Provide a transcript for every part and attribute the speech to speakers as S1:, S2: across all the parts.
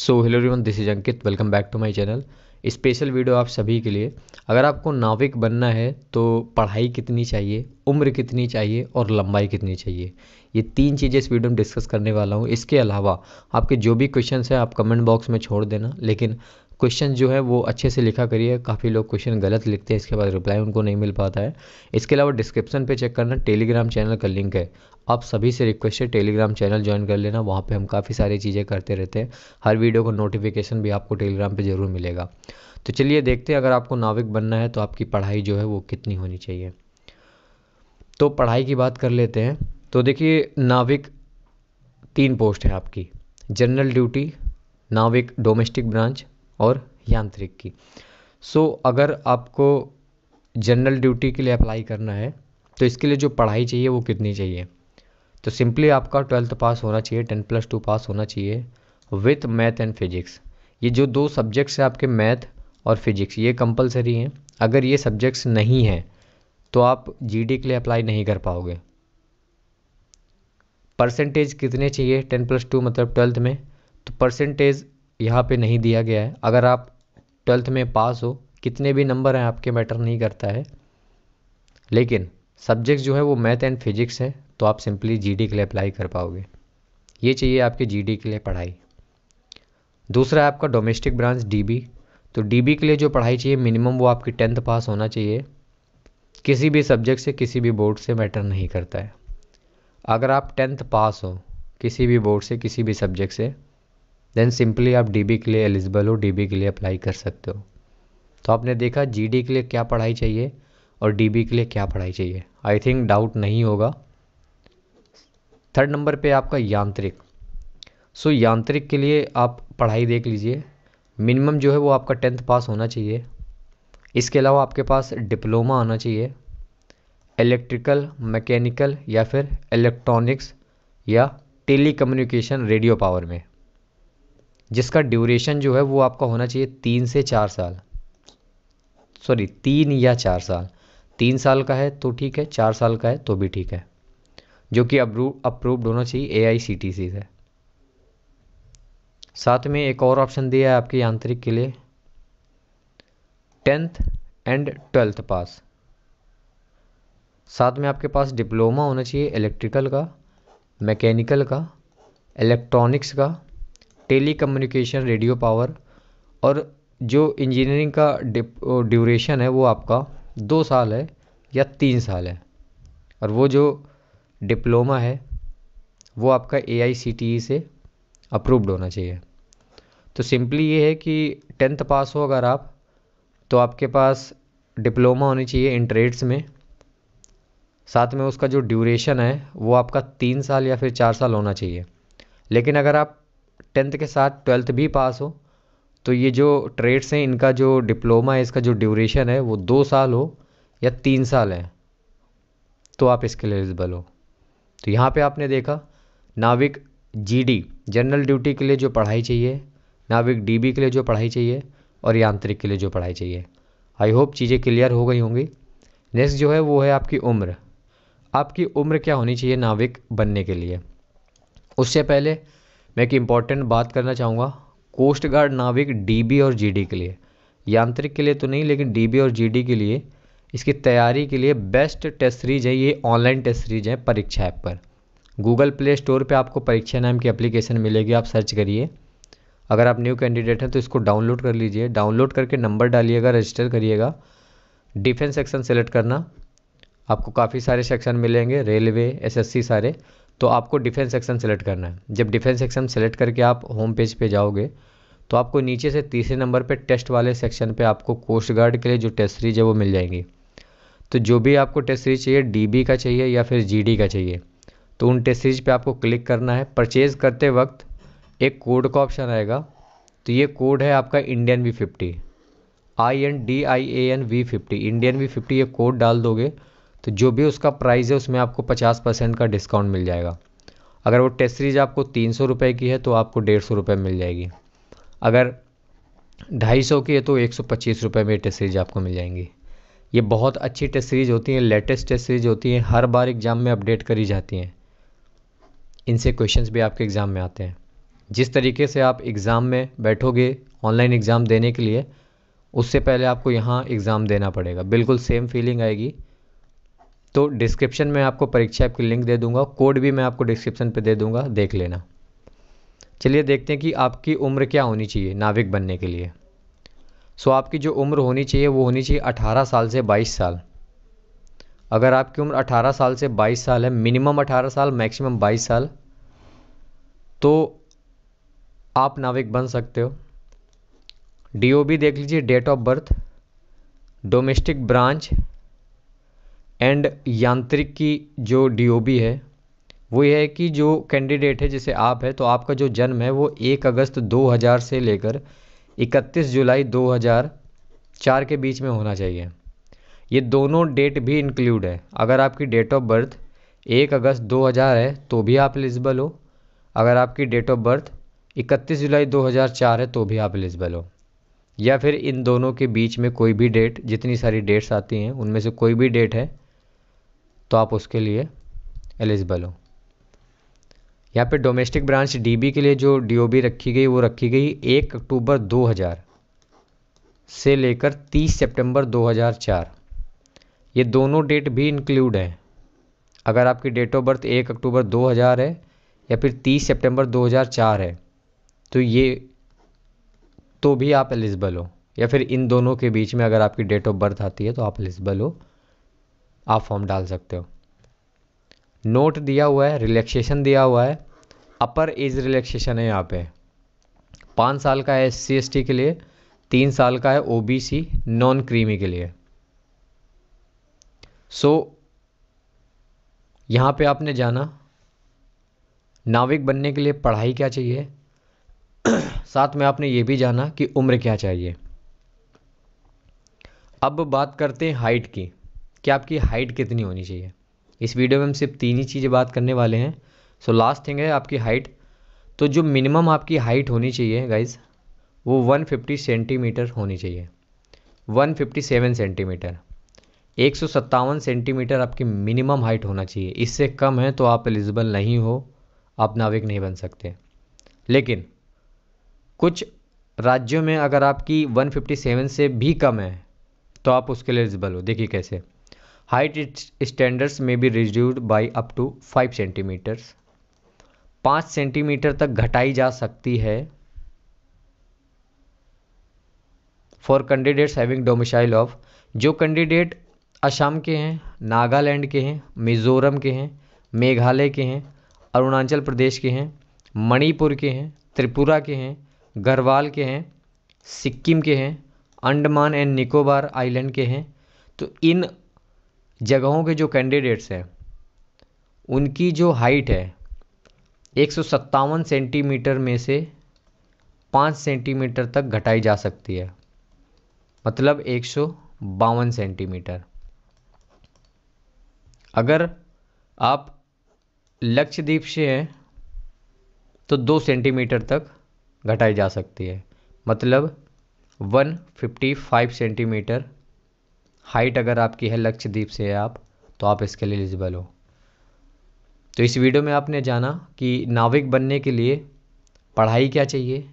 S1: so hello everyone this is Ankit welcome back to my channel special video आप सभी के लिए अगर आपको नाविक बनना है तो पढ़ाई कितनी चाहिए उम्र कितनी चाहिए और लंबाई कितनी चाहिए ये तीन चीज़ें इस वीडियो में डिस्कस करने वाला हूँ इसके अलावा आपके जो भी क्वेश्चन हैं आप कमेंट बॉक्स में छोड़ देना लेकिन क्वेश्चन जो है वो अच्छे से लिखा करिए काफ़ी लोग क्वेश्चन गलत लिखते हैं इसके बाद रिप्लाई उनको नहीं मिल पाता है इसके अलावा डिस्क्रिप्शन पे चेक करना टेलीग्राम चैनल का लिंक है आप सभी से रिक्वेस्ट है टेलीग्राम चैनल ज्वाइन कर लेना वहाँ पे हम काफ़ी सारी चीज़ें करते रहते हैं हर वीडियो का नोटिफिकेशन भी आपको टेलीग्राम पर ज़रूर मिलेगा तो चलिए देखते हैं अगर आपको नाविक बनना है तो आपकी पढ़ाई जो है वो कितनी होनी चाहिए तो पढ़ाई की बात कर लेते हैं तो देखिए नाविक तीन पोस्ट है आपकी जनरल ड्यूटी नाविक डोमेस्टिक ब्रांच और यांत्रिक की सो so, अगर आपको जनरल ड्यूटी के लिए अप्लाई करना है तो इसके लिए जो पढ़ाई चाहिए वो कितनी चाहिए तो सिंपली आपका ट्वेल्थ पास होना चाहिए टेन प्लस टू पास होना चाहिए विथ मैथ एंड फिजिक्स ये जो दो सब्जेक्ट्स हैं आपके मैथ और फिजिक्स ये कंपलसरी हैं अगर ये सब्जेक्ट्स नहीं हैं तो आप जी के लिए अप्लाई नहीं कर पाओगे परसेंटेज कितने चाहिए टेन प्लस टू मतलब ट्वेल्थ में तो परसेंटेज यहाँ पे नहीं दिया गया है अगर आप ट्वेल्थ में पास हो कितने भी नंबर हैं आपके मैटर नहीं करता है लेकिन सब्जेक्ट्स जो है वो मैथ एंड फिजिक्स है तो आप सिंपली जी के लिए अप्लाई कर पाओगे ये चाहिए आपके जी के लिए पढ़ाई दूसरा है आपका डोमेस्टिक ब्रांच डी तो डी के लिए जो पढ़ाई चाहिए मिनिमम वो आपकी टेंथ पास होना चाहिए किसी भी सब्जेक्ट से किसी भी बोर्ड से मैटर नहीं करता है अगर आप टेंथ पास हो किसी भी बोर्ड से किसी भी सब्जेक्ट से देन सिंपली आप डी के लिए एलिजिबल हो डी के लिए अप्लाई कर सकते हो तो आपने देखा जी के लिए क्या पढ़ाई चाहिए और डी के लिए क्या पढ़ाई चाहिए आई थिंक डाउट नहीं होगा थर्ड नंबर पे आपका यांत्रिक सो so, यांत्रिक के लिए आप पढ़ाई देख लीजिए मिनिमम जो है वो आपका टेंथ पास होना चाहिए इसके अलावा आपके पास डिप्लोमा आना चाहिए इलेक्ट्रिकल मैकेनिकल या फिर इलेक्ट्रॉनिक्स या कम्युनिकेशन रेडियो पावर में जिसका ड्यूरेशन जो है वो आपका होना चाहिए तीन से चार साल सॉरी तीन या चार साल तीन साल का है तो ठीक है चार साल का है तो भी ठीक है जो कि अप्रूव्ड होना चाहिए ए आई सी टी सी से साथ में एक और ऑप्शन दिया है आपके यांत्रिक के लिए टेंथ एंड ट्वेल्थ पास साथ में आपके पास डिप्लोमा होना चाहिए इलेक्ट्रिकल का मैकेनिकल का इलेक्ट्रॉनिक्स का टेली कम्युनिकेशन रेडियो पावर और जो इंजीनियरिंग का ड्यूरेशन है वो आपका दो साल है या तीन साल है और वो जो डिप्लोमा है वो आपका ए e से अप्रूव्ड होना चाहिए तो सिंपली ये है कि टेंथ पास हो अगर आप तो आपके पास डिप्लोमा होनी चाहिए इन ट्रेड्स में साथ में उसका जो ड्यूरेशन है वो आपका तीन साल या फिर चार साल होना चाहिए लेकिन अगर आप टेंथ के साथ ट्वेल्थ भी पास हो तो ये जो ट्रेड्स हैं इनका जो डिप्लोमा है इसका जो ड्यूरेशन है वो दो साल हो या तीन साल है तो आप इसके लिए एलिजिबल हो तो यहाँ पे आपने देखा नाविक जीडी जनरल ड्यूटी के लिए जो पढ़ाई चाहिए नाविक डीबी के लिए जो पढ़ाई चाहिए और यांत्रिक के लिए जो पढ़ाई चाहिए आई होप चीज़ें क्लियर हो गई होंगी नेक्स्ट जो है वो है आपकी उम्र आपकी उम्र क्या होनी चाहिए नाविक बनने के लिए उससे पहले मैं एक इम्पॉर्टेंट बात करना चाहूँगा कोस्ट गार्ड नाविक डीबी और जीडी के लिए यांत्रिक के लिए तो नहीं लेकिन डीबी और जीडी के लिए इसकी तैयारी के लिए बेस्ट टेस्ट सीरीज है ये ऑनलाइन टेस्ट सीरीज है परीक्षा ऐप पर गूगल प्ले स्टोर पे आपको परीक्षा नाम की एप्लीकेशन मिलेगी आप सर्च करिए अगर आप न्यू कैंडिडेट हैं तो इसको डाउनलोड कर लीजिए डाउनलोड करके नंबर डालिएगा रजिस्टर करिएगा डिफेंस सेक्शन सेलेक्ट करना आपको काफ़ी सारे सेक्शन मिलेंगे रेलवे एसएससी सारे तो आपको डिफेंस सेक्शन सेलेक्ट करना है जब डिफेंस सेक्शन सेलेक्ट करके आप होम पेज पे जाओगे तो आपको नीचे से तीसरे नंबर पे टेस्ट वाले सेक्शन पे आपको कोस्ट गार्ड के लिए जो टेस्ट सीरीज है वो मिल जाएंगी तो जो भी आपको टेस्ट सीरीज चाहिए डी का चाहिए या फिर जी का चाहिए तो उन टेस्ट सीरीज पर आपको क्लिक करना है परचेज़ करते वक्त एक कोड का ऑप्शन आएगा तो ये कोड है आपका Indian V fifty I N D I A N V fifty Indian V fifty ये कोड डाल दोगे तो जो भी उसका प्राइस है उसमें आपको पचास परसेंट का डिस्काउंट मिल जाएगा अगर वो टेस्ट सीरीज आपको तीन सौ रुपये की है तो आपको डेढ़ सौ रुपये मिल जाएगी अगर ढाई सौ की है तो एक सौ पच्चीस रुपये में टेस्ट सीरीज आपको मिल जाएंगी ये बहुत अच्छी टेस्ट सीरीज होती हैं लेटेस्ट टेस्ट सीरीज होती हैं हर बार एग्ज़ाम में अपडेट करी जाती हैं इनसे क्वेश्चंस भी आपके एग्ज़ाम में आते हैं जिस तरीके से आप एग्ज़ाम में बैठोगे ऑनलाइन एग्ज़ाम देने के लिए उससे पहले आपको यहाँ एग्ज़ाम देना पड़ेगा बिल्कुल सेम फीलिंग आएगी तो डिस्क्रिप्शन में आपको परीक्षा ऐप की लिंक दे दूंगा कोड भी मैं आपको डिस्क्रिप्शन पे दे दूंगा देख लेना चलिए देखते हैं कि आपकी उम्र क्या होनी चाहिए नाविक बनने के लिए सो आपकी जो उम्र होनी चाहिए वो होनी चाहिए 18 साल से 22 साल अगर आपकी उम्र 18 साल से 22 साल है मिनिमम 18 साल मैक्सिमम 22 साल तो आप नाविक बन सकते हो डी देख लीजिए date of birth domestic branch and यांत्रिक की जो डी है वो ये है कि जो कैंडिडेट है जैसे आप है तो आपका जो जन्म है वो एक अगस्त 2000 से लेकर 31 जुलाई 2004 के बीच में होना चाहिए ये दोनों डेट भी इंक्लूड है अगर आपकी डेट ऑफ बर्थ एक अगस्त 2000 है तो भी आप एलिजिबल हो अगर आपकी डेट ऑफ बर्थ 31 जुलाई 2004 है तो भी आप एलिजिबल हो या फिर इन दोनों के बीच में कोई भी डेट जितनी सारी डेट्स आती हैं उनमें से कोई भी डेट है तो आप उसके लिए एलिजिबल हो यहाँ पे डोमेस्टिक ब्रांच डीबी के लिए जो डीओबी रखी गई वो रखी गई एक अक्टूबर 2000 से लेकर 30 सितंबर 2004 ये दोनों डेट भी इंक्लूड हैं अगर आपकी डेट ऑफ बर्थ एक अक्टूबर 2000 है या फिर 30 सितंबर 2004 है तो ये तो भी आप एलिजिबल हो या फिर इन दोनों के बीच में अगर आपकी डेट ऑफ बर्थ आती है तो आप एलिजिबल हो आप फॉर्म डाल सकते हो नोट दिया हुआ है रिलैक्सेशन दिया हुआ है अपर एज रिलैक्सेशन है यहाँ पे पाँच साल का है एस सी के लिए तीन साल का है ओबीसी नॉन क्रीमी के लिए सो so, यहाँ पे आपने जाना नाविक बनने के लिए पढ़ाई क्या चाहिए साथ में आपने ये भी जाना कि उम्र क्या चाहिए अब बात करते हैं हाइट की कि आपकी हाइट कितनी होनी चाहिए इस वीडियो में हम सिर्फ तीन ही चीज़ें बात करने वाले हैं सो लास्ट थिंग है आपकी हाइट तो जो मिनिमम आपकी हाइट होनी चाहिए गाइज वो 150 सेंटीमीटर होनी चाहिए 157 सेंटीमीटर एक सेंटीमीटर आपकी मिनिमम हाइट होना चाहिए इससे कम है तो आप एलिजिबल नहीं हो आप नाविक नहीं बन सकते लेकिन कुछ राज्यों में अगर आपकी 157 से भी कम है तो आप उसके लिए एलिजिबल हो देखिए कैसे हाइट स्टैंडर्ड्स में भी reduced by up to five centimetres पाँच सेंटीमीटर तक घटाई जा सकती है for candidates having domicile of जो कैंडिडेट असम के हैं नागालैंड के हैं मिज़ोरम के हैं मेघालय के हैं अरुणाचल प्रदेश के हैं मणिपुर के हैं त्रिपुरा के हैं गढ़वाल के हैं सिक्किम के हैं अंडमान एंड निकोबार आइलैंड के हैं तो इन जगहों के जो कैंडिडेट्स हैं उनकी जो हाइट है एक सौ सत्तावन सेंटीमीटर में से पाँच सेंटीमीटर तक घटाई जा सकती है मतलब एक सौ बावन सेंटीमीटर अगर आप लक्षद्वीप से हैं तो दो सेंटीमीटर तक घटाई जा सकती है मतलब 155 सेंटीमीटर हाइट अगर आपकी है लक्षद्वीप से है आप तो आप इसके लिए एलिजिबल हो तो इस वीडियो में आपने जाना कि नाविक बनने के लिए पढ़ाई क्या चाहिए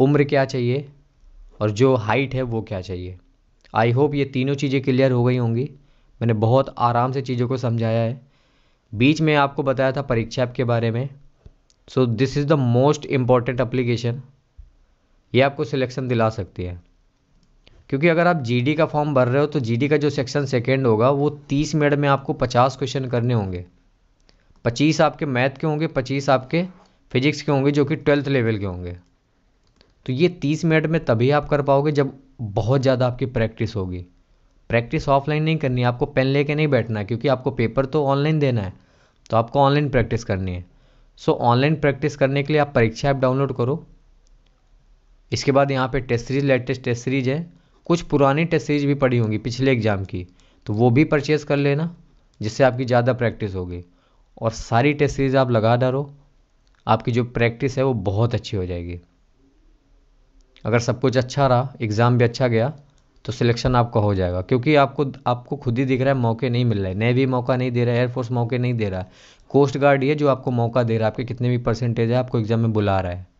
S1: उम्र क्या चाहिए और जो हाइट है वो क्या चाहिए आई होप ये तीनों चीज़ें क्लियर हो गई होंगी मैंने बहुत आराम से चीज़ों को समझाया है बीच में आपको बताया था परीक्षा के बारे में so this is the most important application ये आपको सिलेक्शन दिला सकती है क्योंकि अगर आप जीडी का फॉर्म भर रहे हो तो जीडी का जो सेक्शन सेकेंड होगा वो तीस मिनट में आपको पचास क्वेश्चन करने होंगे पच्चीस आपके मैथ के होंगे पच्चीस आपके फिजिक्स के होंगे जो कि ट्वेल्थ लेवल के होंगे तो ये तीस मिनट में तभी आप कर पाओगे जब बहुत ज़्यादा आपकी प्रैक्टिस होगी प्रैक्टिस ऑफलाइन नहीं करनी है आपको पेन लेके नहीं बैठना क्योंकि आपको पेपर तो ऑनलाइन देना है तो आपको ऑनलाइन प्रैक्टिस करनी है सो ऑनलाइन प्रैक्टिस करने के लिए आप परीक्षा ऐप डाउनलोड करो इसके बाद यहाँ पे test series latest test series है कुछ पुरानी टेस्ट सीरीज भी पड़ी होंगी पिछले एग्ज़ाम की तो वो भी परचेज़ कर लेना जिससे आपकी ज़्यादा प्रैक्टिस होगी और सारी टेस्ट सीरीज आप लगा डालो आपकी जो प्रैक्टिस है वो बहुत अच्छी हो जाएगी अगर सब कुछ अच्छा रहा एग्ज़ाम भी अच्छा गया तो सिलेक्शन आपका हो जाएगा क्योंकि आपको आपको खुद ही दिख रहा है मौके नहीं मिल रहे नेवी मौका नहीं दे रहा है एयरफोर्स मौके नहीं दे रहा है कोस्ट गार्ड ये जो आपको मौका दे रहा है आपके कितने भी परसेंटेज है आपको एग्ज़ाम में बुला रहा है